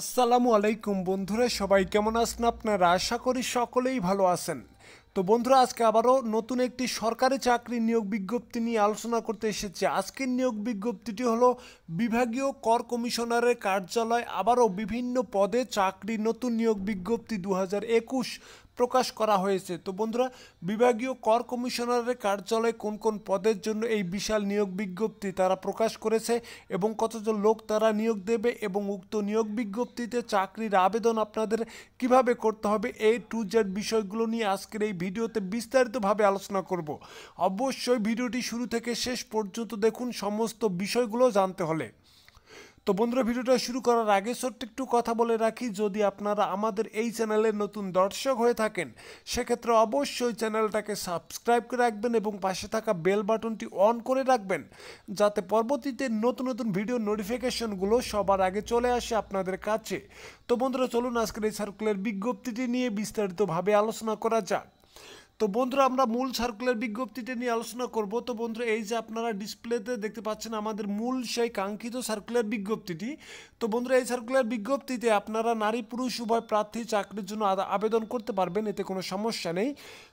আসসালামু আলাইকুম বন্ধুরা সবাই কেমন আছেন আপনারা আশা করি সকলেই ভালো আছেন তো বন্ধুরা আজকে আবারও নতুন একটি সরকারি চাকরি নিয়োগ বিজ্ঞপ্তি নিয়ে আলোচনা করতে এসেছে আজকের নিয়োগ বিজ্ঞপ্তিটি হলো বিভাগীয় কর কমিশনারের কার্যালয় আবারও বিভিন্ন পদে চাকরি নতুন নিয়োগ বিজ্ঞপ্তি দু প্রকাশ করা হয়েছে তো বন্ধুরা বিভাগীয় কর কমিশনারের কার্যালয়ে কোন কোন পদের জন্য এই বিশাল নিয়োগ বিজ্ঞপ্তি তারা প্রকাশ করেছে এবং কতজন লোক তারা নিয়োগ দেবে এবং উক্ত নিয়োগ বিজ্ঞপ্তিতে চাকরির আবেদন আপনাদের কিভাবে করতে হবে এই টু জেড বিষয়গুলো নিয়ে আজকের এই ভিডিওতে বিস্তারিতভাবে আলোচনা করব অবশ্যই ভিডিওটি শুরু থেকে শেষ পর্যন্ত দেখুন সমস্ত বিষয়গুলো জানতে হলে তো বন্ধুরা ভিডিওটা শুরু করার আগে ছোট্ট একটু কথা বলে রাখি যদি আপনারা আমাদের এই চ্যানেলের নতুন দর্শক হয়ে থাকেন সেক্ষেত্রে অবশ্যই চ্যানেলটাকে সাবস্ক্রাইব করে রাখবেন এবং পাশে থাকা বেল বাটনটি অন করে রাখবেন যাতে পরবর্তীতে নতুন নতুন ভিডিও নোটিফিকেশনগুলো সবার আগে চলে আসে আপনাদের কাছে তো বন্ধুরা চলুন আজকের এই সার্কুলার বিজ্ঞপ্তিটি নিয়ে বিস্তারিতভাবে আলোচনা করা যাক তো বন্ধুরা আমরা মূল সার্কুলার বিজ্ঞপ্তিতে নিয়ে আলোচনা করব তো বন্ধুরা এই যে আপনারা ডিসপ্লেতে দেখতে পাচ্ছেন আমাদের মূল সেই কাঙ্ক্ষিত সার্কুলার বিজ্ঞপ্তিটি তো বন্ধুরা এই সার্কুলার বিজ্ঞপ্তিতে আপনারা নারী পুরুষ উভয় প্রার্থী চাকরির জন্য আবেদন করতে পারবেন এতে কোনো সমস্যা নেই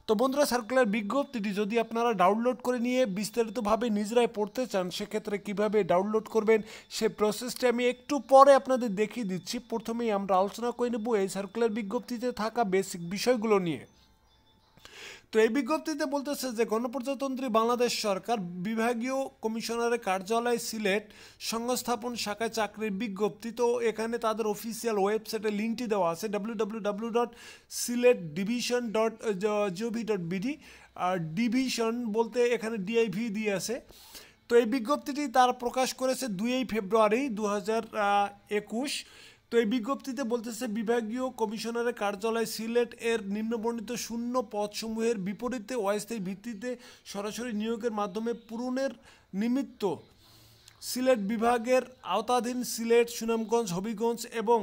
তো বন্ধুরা সার্কুলার বিজ্ঞপ্তিটি যদি আপনারা ডাউনলোড করে নিয়ে বিস্তারিতভাবে নিজেরাই পড়তে চান সেক্ষেত্রে কিভাবে ডাউনলোড করবেন সে প্রসেসটি আমি একটু পরে আপনাদের দেখিয়ে দিচ্ছি প্রথমেই আমরা আলোচনা করে নেব এই সার্কুলার বিজ্ঞপ্তিতে থাকা বেসিক বিষয়গুলো নিয়ে তো এই বিজ্ঞপ্তিতে বলতেছে যে গণপ্রজাতন্ত্রী বাংলাদেশ সরকার বিভাগীয় কমিশনারের কার্যালয় সিলেট সংস্থাপন শাখায় চাকরির বিজ্ঞপ্তি তো এখানে তাদের অফিসিয়াল ওয়েবসাইটে লিঙ্কটি দেওয়া আছে W W W dot Sylhet division dot GOV dot BD আর ডিভিশন বলতে এখানে ডিআইভি দিয়ে আছে তো এই বিজ্ঞপ্তিটি তার প্রকাশ করেছে দুই ফেব্রুয়ারি দু হাজার একুশ তো এই বিজ্ঞপ্তিতে বলতেছে বিভাগীয় কমিশনারের কার্যালয় সিলেট এর নিম্নবর্ণিত শূন্য পদসমূহের বিপরীতে অস্থায়ী ভিত্তিতে সরাসরি নিয়োগের মাধ্যমে পূরণের নিমিত্ত সিলেট বিভাগের আওতাধীন সিলেট সুনামগঞ্জ হবিগঞ্জ এবং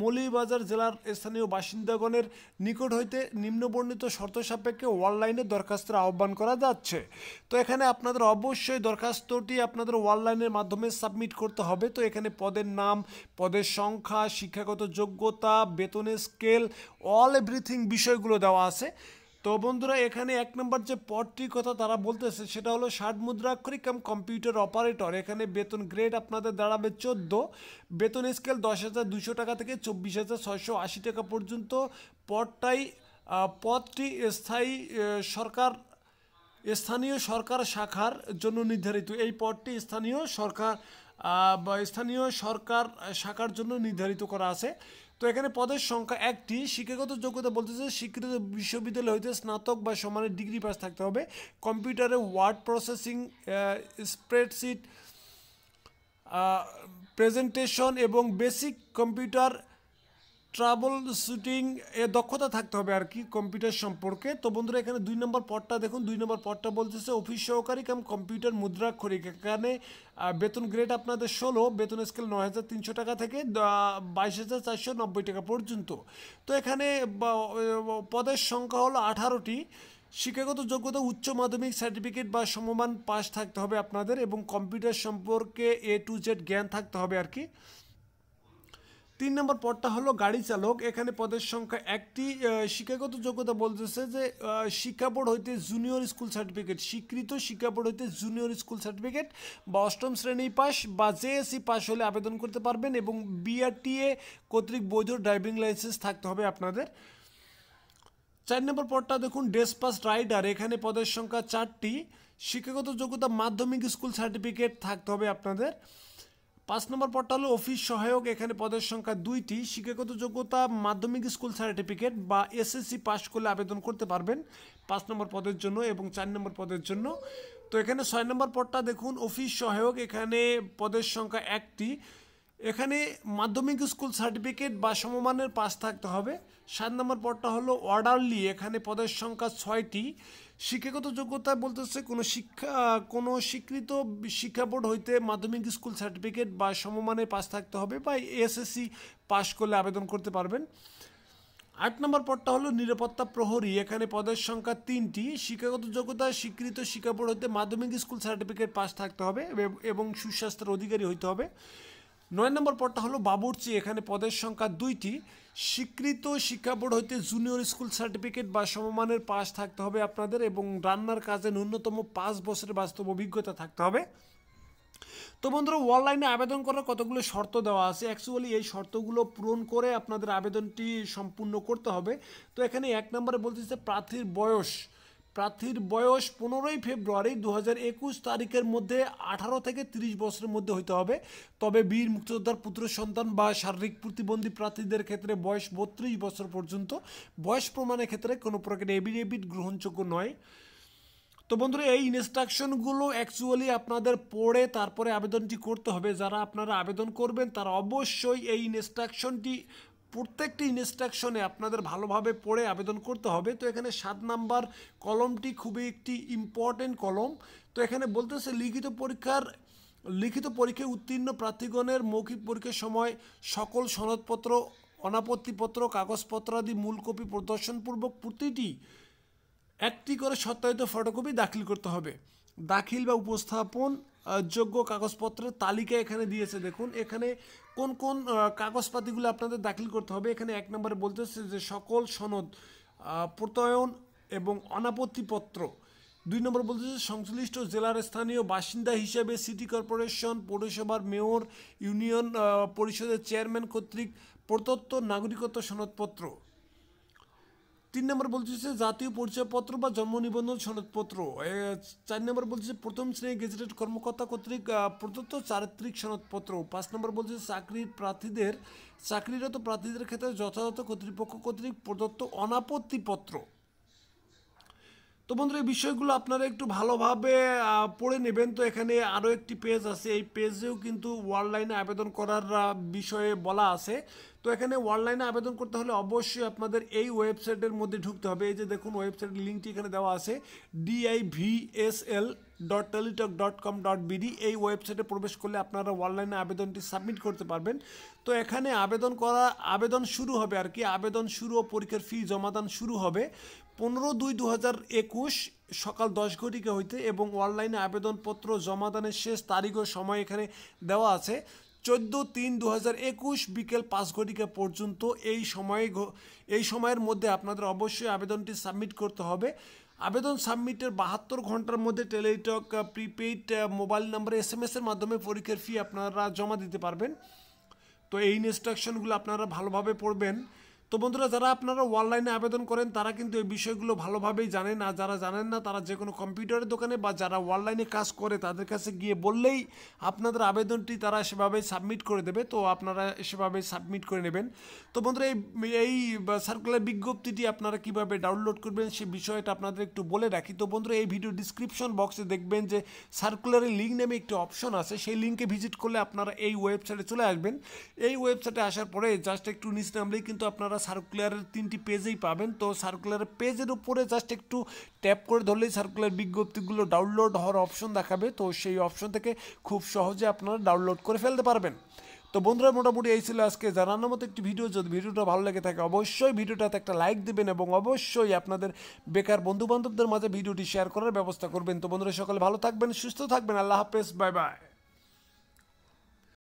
মৌলভীবাজার জেলার স্থানীয় বাসিন্দাগণের নিকট হইতে নিম্নবর্ণিত শর্ত সাপেক্ষে অনলাইনে দরখাস্তের আহ্বান করা যাচ্ছে তো এখানে আপনাদের অবশ্যই দরখাস্তটি আপনাদের অনলাইনের মাধ্যমে সাবমিট করতে হবে তো এখানে পদের নাম পদের সংখ্যা শিক্ষাগত যোগ্যতা বেতনের স্কেল অল এভরিথিং বিষয়গুলো দেওয়া আছে তো বন্ধুরা এখানে এক নম্বর যে পদটির কথা তারা বলতেছে সেটা হলো ষাট মুদ্রাক্ষরিক কাম কম্পিউটার অপারেটর এখানে বেতন গ্রেড আপনাদের দাঁড়াবে চোদ্দ বেতন স্কেল দশ হাজার দুশো টাকা থেকে চব্বিশ হাজার ছয়শো আশি টাকা পর্যন্ত পদটাই পদটি স্থায়ী সরকার স্থানীয় সরকার শাখার জন্য নির্ধারিত এই পদটি স্থানীয় সরকার বা স্থানীয় সরকার শাখার জন্য নির্ধারিত করা আছে তো এখানে পদের সংখ্যা একটি শিক্ষাগত যোগ্যতা বলতেছে স্বীকৃত বিশ্ববিদ্যালয় হইতে স্নাতক বা সমানের ডিগ্রি পাস থাকতে হবে কম্পিউটারে ওয়ার্ড প্রসেসিং স্প্রেডশিট প্রেজেন্টেশন এবং বেসিক কম্পিউটার ট্রাবল শুটিং এ দক্ষতা থাকতে হবে আর কি কম্পিউটার সম্পর্কে তো বন্ধুরা এখানে দুই নম্বর পটটা দেখুন দুই নম্বর পটটা বলতেছে অফিস সহকারী কাম কম্পিউটার মুদ্রাক্ষরিক এখানে বেতন গ্রেড আপনাদের ষোলো বেতন স্কেল নয় হাজার তিনশো টাকা থেকে বাইশ হাজার চারশো নব্বই টাকা পর্যন্ত তো এখানে পদের সংখ্যা হলো আঠারোটি শিক্ষাগত যোগ্যতা উচ্চ মাধ্যমিক সার্টিফিকেট বা সমমান পাস থাকতে হবে আপনাদের এবং কম্পিউটার সম্পর্কে এ টু জেড জ্ঞান থাকতে হবে আর কি তিন নম্বর পদটা হলো গাড়ি চালক এখানে পদের সংখ্যা একটি শিক্ষাগত যোগ্যতা বলতেছে যে শিক্ষা বোর্ড হইতে জুনিয়র স্কুল সার্টিফিকেট স্বীকৃত শিক্ষা বোর্ড হইতে জুনিয়র স্কুল সার্টিফিকেট বা অষ্টম শ্রেণী পাস বা জেএসসি পাস হলে আবেদন করতে পারবেন এবং বিআরটিএ কর্তৃক বৈধ ড্রাইভিং লাইসেন্স থাকতে হবে আপনাদের চার নম্বর পদটা দেখুন ডেসপাস রাইডার এখানে পদের সংখ্যা চারটি শিক্ষাগত যোগ্যতা মাধ্যমিক স্কুল সার্টিফিকেট থাকতে হবে আপনাদের পাঁচ নম্বর পদটা অফিস সহায়ক এখানে পদের সংখ্যা দুইটি শিক্ষাগত যোগ্যতা মাধ্যমিক স্কুল সার্টিফিকেট বা এসএসসি পাশ করলে আবেদন করতে পারবেন পাঁচ নম্বর পদের জন্য এবং চার নম্বর পদের জন্য তো এখানে ছয় নম্বর পদটা দেখুন অফিস সহায়ক এখানে পদের সংখ্যা একটি এখানে মাধ্যমিক স্কুল সার্টিফিকেট বা সমমানের পাস থাকতে হবে সাত নম্বর পদটা হলো অর্ডারলি এখানে পদের সংখ্যা ছয়টি শিক্ষাগত যোগ্যতা বলতেছে কোনো শিক্ষা কোনো স্বীকৃত শিক্ষা বোর্ড হইতে মাধ্যমিক স্কুল সার্টিফিকেট বা সমমানের পাস থাকতে হবে বা এসএসসি পাস করলে আবেদন করতে পারবেন আট নম্বর পদটা হলো নিরাপত্তা প্রহরী এখানে পদের সংখ্যা তিনটি শিক্ষাগত যোগ্যতা স্বীকৃত শিক্ষা বোর্ড হইতে মাধ্যমিক স্কুল সার্টিফিকেট পাস থাকতে হবে এবং সুস্বাস্থ্যের অধিকারী হইতে হবে নয় নম্বর পদটা হলো বাবুর্চি এখানে পদের সংখ্যা দুইটি স্বীকৃত শিক্ষা বোর্ড হইতে জুনিয়র স্কুল সার্টিফিকেট বা সমমানের পাস থাকতে হবে আপনাদের এবং রান্নার কাজে ন্যূনতম পাঁচ বছরের বাস্তব অভিজ্ঞতা থাকতে হবে তো বন্ধুরা অনলাইনে আবেদন করার কতগুলো শর্ত দেওয়া আছে অ্যাকচুয়ালি এই শর্তগুলো পূরণ করে আপনাদের আবেদনটি সম্পূর্ণ করতে হবে তো এখানে এক নম্বরে বলতেছে প্রার্থীর বয়স প্রার্থীর বয়স পনেরোই ফেব্রুয়ারি দু তারিখের মধ্যে ১৮ থেকে ৩০ বছরের মধ্যে হইতে হবে তবে বীর মুক্তিযোদ্ধার পুত্র সন্তান বা শারীরিক প্রতিবন্ধী প্রার্থীদের ক্ষেত্রে বয়স বত্রিশ বছর পর্যন্ত বয়স প্রমাণের ক্ষেত্রে কোনো প্রকার এবিডেভিট গ্রহণযোগ্য নয় তো বন্ধুরা এই ইনস্ট্রাকশনগুলো অ্যাকচুয়ালি আপনাদের পড়ে তারপরে আবেদনটি করতে হবে যারা আপনারা আবেদন করবেন তারা অবশ্যই এই ইনস্ট্রাকশনটি প্রত্যেকটি ইনস্ট্রাকশনে আপনাদের ভালোভাবে পড়ে আবেদন করতে হবে তো এখানে সাত নাম্বার কলমটি খুবই একটি ইম্পর্টেন্ট কলম তো এখানে বলতেছে লিখিত পরীক্ষার লিখিত পরীক্ষায় উত্তীর্ণ প্রার্থীগণের মৌখিক পরীক্ষার সময় সকল সনদপত্র অনাপত্তিপত্র কাগজপত্র আদি মূল কপি প্রদর্শনপূর্বক প্রতিটি একটি করে সত্যায়িত ফটোকপি দাখিল করতে হবে দাখিল বা উপস্থাপন যোগ্য কাগজপত্রের তালিকা এখানে দিয়েছে দেখুন এখানে কোন কোন কাগজপাতিগুলো আপনাদের দাখিল করতে হবে এখানে এক নম্বরে বলতেছে যে সকল সনদ প্রত্যয়ন এবং অনাপত্তিপত্র দুই নম্বর বলতেছে সংশ্লিষ্ট জেলার স্থানীয় বাসিন্দা হিসেবে সিটি কর্পোরেশন পৌরসভার মেয়র ইউনিয়ন পরিষদের চেয়ারম্যান কর্তৃক প্রদত্ত নাগরিকত্ব সনদপত্র তিন নম্বর বলতেছে জাতীয় পরিচয়পত্র বা জন্ম নিবন্ধন সনদপত্র চার নম্বর বলছে প্রথম শ্রেণী গেজেটেড কর্মকর্তা কর্তৃক প্রদত্ত চারিত্রিক সনদপত্র পাঁচ নম্বর বলছে চাকরির প্রার্থীদের চাকরিরত প্রার্থীদের ক্ষেত্রে যথাযথ কর্তৃপক্ষ কর্তৃক প্রদত্ত অনাপত্তিপত্র তো বন্ধুরা এই বিষয়গুলো আপনারা একটু ভালোভাবে পড়ে নেবেন তো এখানে আরও একটি পেজ আছে এই পেজেও কিন্তু অনলাইনে আবেদন করার বিষয়ে বলা আছে তো এখানে অনলাইনে আবেদন করতে হলে অবশ্যই আপনাদের এই ওয়েবসাইটের মধ্যে ঢুকতে হবে এই যে দেখুন ওয়েবসাইটের লিঙ্কটি এখানে দেওয়া আছে DIVSL dot Teletalk dot com dot BD এই ওয়েবসাইটে প্রবেশ করলে আপনারা অনলাইনে আবেদনটি সাবমিট করতে পারবেন তো এখানে আবেদন করা আবেদন শুরু হবে আর কি আবেদন শুরু ও পরীক্ষার ফি জমাদান শুরু হবে পনেরো দুই দু হাজার একুশ সকাল দশ ঘটিকে হইতে এবং অনলাইনে আবেদনপত্র জমাদানের শেষ তারিখ ও সময় এখানে দেওয়া আছে চোদ্দো তিন দু হাজার একুশ বিকেল পাঁচ ঘটিকা পর্যন্ত এই সময়ে এই সময়ের মধ্যে আপনাদের অবশ্যই আবেদনটি সাবমিট করতে হবে আবেদন সাবমিটের বাহাত্তর ঘন্টার মধ্যে Teletalk prepaid mobile number S M এর মাধ্যমে পরীক্ষার ফি আপনারা জমা দিতে পারবেন তো এই ইনস্ট্রাকশনগুলো আপনারা ভালোভাবে পড়বেন তো বন্ধুরা যারা আপনারা অনলাইনে আবেদন করেন তারা কিন্তু এই বিষয়গুলো ভালোভাবেই জানেন আর যারা জানেন না তারা যে কোনো কম্পিউটারের দোকানে বা যারা অনলাইনে কাজ করে তাদের কাছে গিয়ে বললেই আপনাদের আবেদনটি তারা সেভাবে সাবমিট করে দেবে তো আপনারা সেভাবে সাবমিট করে নেবেন তো বন্ধুরা এই এই সার্কুলার বিজ্ঞপ্তিটি আপনারা কিভাবে ডাউনলোড করবেন সে বিষয়টা আপনাদের একটু বলে রাখি তো বন্ধুরা এই ভিডিও ডিসক্রিপশন বক্সে দেখবেন যে সার্কুলারের লিঙ্ক নেমে একটি অপশন আছে সেই লিঙ্কে ভিজিট করলে আপনারা এই ওয়েবসাইটে চলে আসবেন এই ওয়েবসাইটে আসার পরে জাস্ট একটু নিচ নামলেই কিন্তু আপনারা সার্কুলারের তিনটি পেজেই পাবেন তো সার্কুলারের পেজের উপরে জাস্ট একটু ট্যাপ করে ধরলেই সার্কুলার বিজ্ঞপ্তিগুলো ডাউনলোড হওয়ার অপশন দেখাবে তো সেই অপশন থেকে খুব সহজে আপনারা ডাউনলোড করে ফেলতে পারবেন তো বন্ধুরা মোটামুটি এই ছিল আজকে জানানোর মতো একটি ভিডিও যদি ভিডিওটা ভালো লেগে থাকে অবশ্যই ভিডিওটাতে একটা লাইক দেবেন এবং অবশ্যই আপনাদের বেকার বন্ধুবান্ধবদের মাঝে ভিডিওটি শেয়ার করার ব্যবস্থা করবেন তো বন্ধুরা সকলে ভালো থাকবেন সুস্থ থাকবেন আল্লাহ হাফেজ বাই বাই